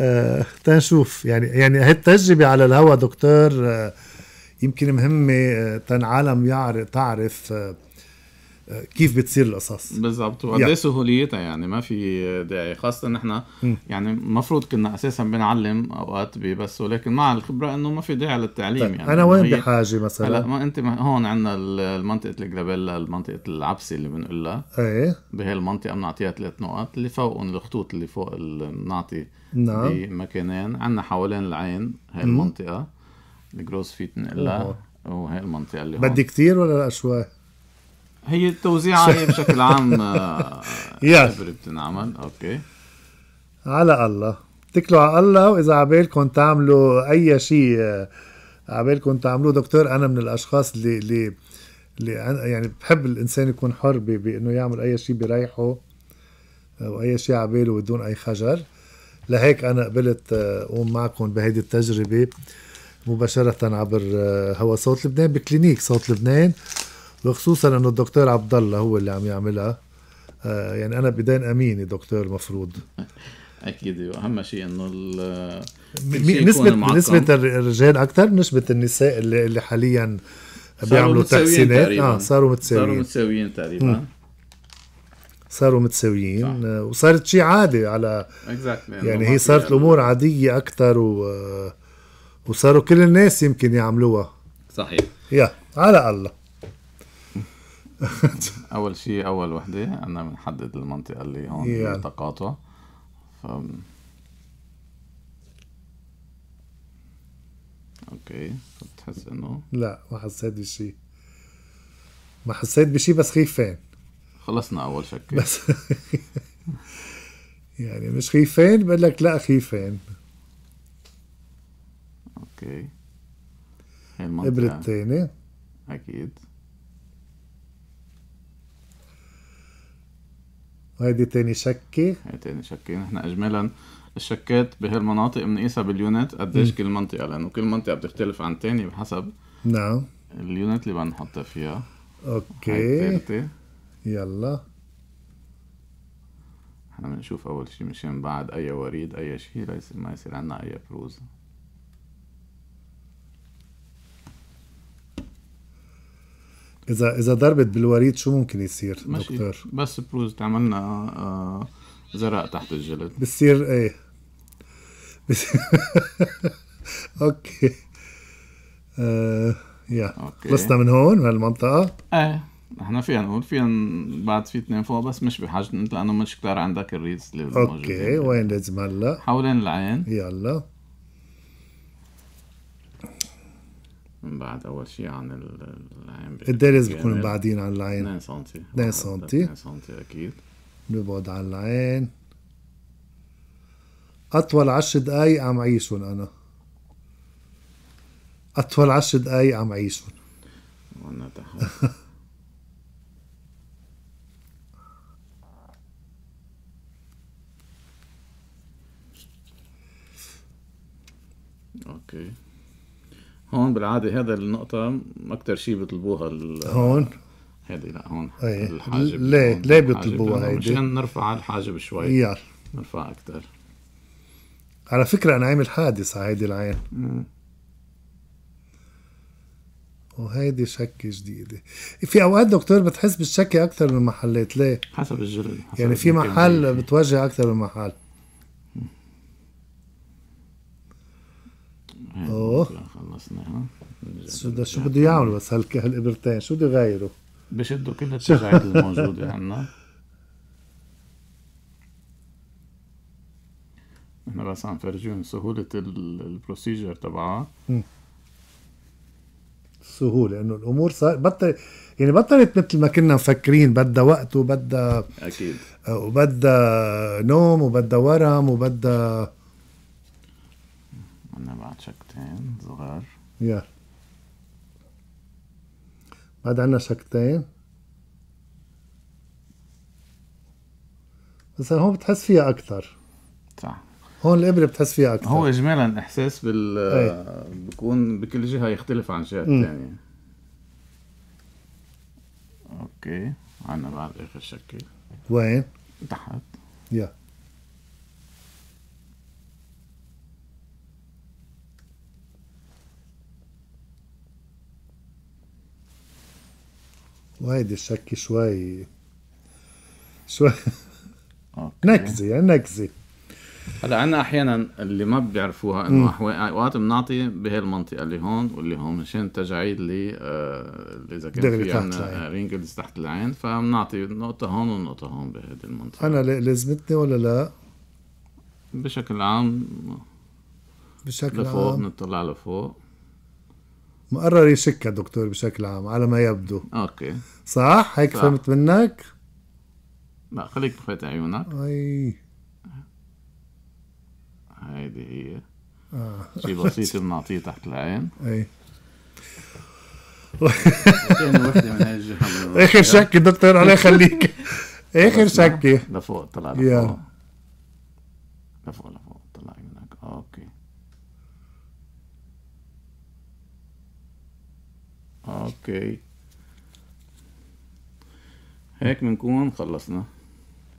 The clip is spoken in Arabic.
آه، تنشوف يعني يعني هالتجربة على الهوا دكتور آه، يمكن مهمه آه، تنعلم يعرف تعرف كيف بتصير القصص بالضبط وقد ايه سهوليتها يعني ما في داعي خاصه نحن يعني المفروض كنا اساسا بنعلم اوقات بس ولكن مع الخبره انه ما في داعي للتعليم طيب، يعني انا وين بحاجه مثلا هلا ما انت هون عندنا منطقه الجرابيلا منطقه العبسي اللي بنقولها ايه بهي المنطقه بنعطيها ثلاث نقط اللي فوقهم الخطوط اللي فوق بنعطي نعم بمكانين عندنا حوالين العين هي المنطقه الجروس فيت نقلها وهي المنطقه اللي هون بدي كثير ولا شوي؟ هي التوزيعة هي بشكل عام يس آه، بتنعمل اوكي على الله اتكلوا على الله واذا عبالكم تعملوا اي شيء آه، عبالكم تعملوه دكتور انا من الاشخاص اللي اللي اللي يعني بحب الانسان يكون حر بانه يعمل اي شيء بيريحه آه، واي شيء عباله بدون اي خجل لهيك انا قبلت اقوم معكم بهيدي التجربه مباشره عبر هوا صوت لبنان بكلينيك صوت لبنان وخصوصا انه الدكتور عبد الله هو اللي عم يعملها آه، يعني انا بدين اميني دكتور مفروض اكيد واهم شيء انه نسبه نسبه الرجال اكثر نسبه النساء اللي, اللي حاليا بيعملوا تحسينات اه صاروا متساويين صاروا متساويين تقريبا م. صاروا متساويين صح. آه، وصارت شيء عادي على exactly. يعني هي صارت الامور عاديه اكثر و... آه، وصاروا كل الناس يمكن يعملوها صحيح يا على الله اول شيء اول وحده انا بنحدد المنطقه اللي هون yeah. تقاطع ف اوكي بتحس انه لا ما حسيت بشيء ما حسيت بشيء بس خيفان خلصنا اول شك بس يعني مش خيفان بقول لك لا خيفان اوكي هي المنطقه الابره الثانيه اكيد وهيدي تاني شكة هي تاني شكة نحن اجمالا الشكات بهالمناطق بنقيسها باليونت قديش كل منطقة لأنه كل منطقة بتختلف عن تاني بحسب نعم اليونت اللي بدنا نحطها فيها اوكي يلا نحن بنشوف أول شيء مشان بعد أي وريد أي شيء ما يصير عندنا أي بروز اذا اذا ضربت بالوريد شو ممكن يصير ماشي. دكتور بس بروز تعملنا آه, آه، زرع تحت الجلد بتصير ايه بصير اوكي آه، يا أوكي. خلصنا من هون من هالمنطقه ايه نحن فينا نقول فينا بعد في اثنين فوق بس مش بحاجة انت لانه مش كتار عندك الريدز اللي اوكي وين لازم هلا؟ حولين العين يلا من بعد اول شيء عن العين قد ايه لازم يكون مبعدين عن العين؟ 2 سم 2 سم 2 سم اكيد بنبعد عن العين اطول 10 دقايق عم عيشهم انا اطول 10 دقايق عم عيشهم وانا تحت اوكي هون بالعاده هذا النقطه اكثر شيء بيطلبوها هون هذه لا هون أيه. الحاجب ليه هون ليه بيطلبوها هيدي؟ مشان نرفع الحاجب شوي يلا نرفع اكثر على فكره انا عامل حادث على هيدي العين وهيدي شكة جديدة في أوقات دكتور بتحس بالشكة أكثر من محلات ليه؟ حسب الجلد حسب يعني في محل بتوجع أكثر من محل اوه خلصناها شو شو بده يعملوا بس هالابرتين شو بده يغيروا؟ بشدوا كل التجاعيد الموجوده عندنا نحن بس عم فرجيهم سهولة البروسيجر تبعها سهولة انه الامور صار بطل يعني بطلت مثل ما كنا مفكرين بدها وقت وبدها اكيد آه، وبدها نوم وبدها ورم وبدها عندنا بعد شكتين صغار يلا بعد عنا شكتين بس هون بتحس فيها اكثر صح هون الابره بتحس فيها اكثر هو اجمالا احساس بال بكون بكل جهه يختلف عن جهه الثانيه اوكي عنا بعد اخر شكل وين؟ تحت يا وهيدي الشكي شوي شوي نكزه يعني نكزه هلا عنا احيانا اللي ما بيعرفوها انه اوقات بنعطي بهالمنطقه اللي هون واللي هون مشان تجاعيد اللي آه، اذا كان في عنا رينجلز تحت العين فبنعطي نقطه هون ونقطه هون بهذه المنطقه انا لازمتني ولا لا؟ بشكل عام بشكل لفوق عام بنطلع لفوق مقرر يشك الدكتور بشكل عام على ما يبدو اوكي صح هيك صح. فهمت منك لا خليك فات عيونك اي هيدي هي آه. شيء بسيط بنعطيه تحت العين اي اخر شكي دكتور الله يخليك اخر شكي لفوق طلع لفوق لفوق لفوق طلع عيونك اوكي اوكي هيك بنكون خلصنا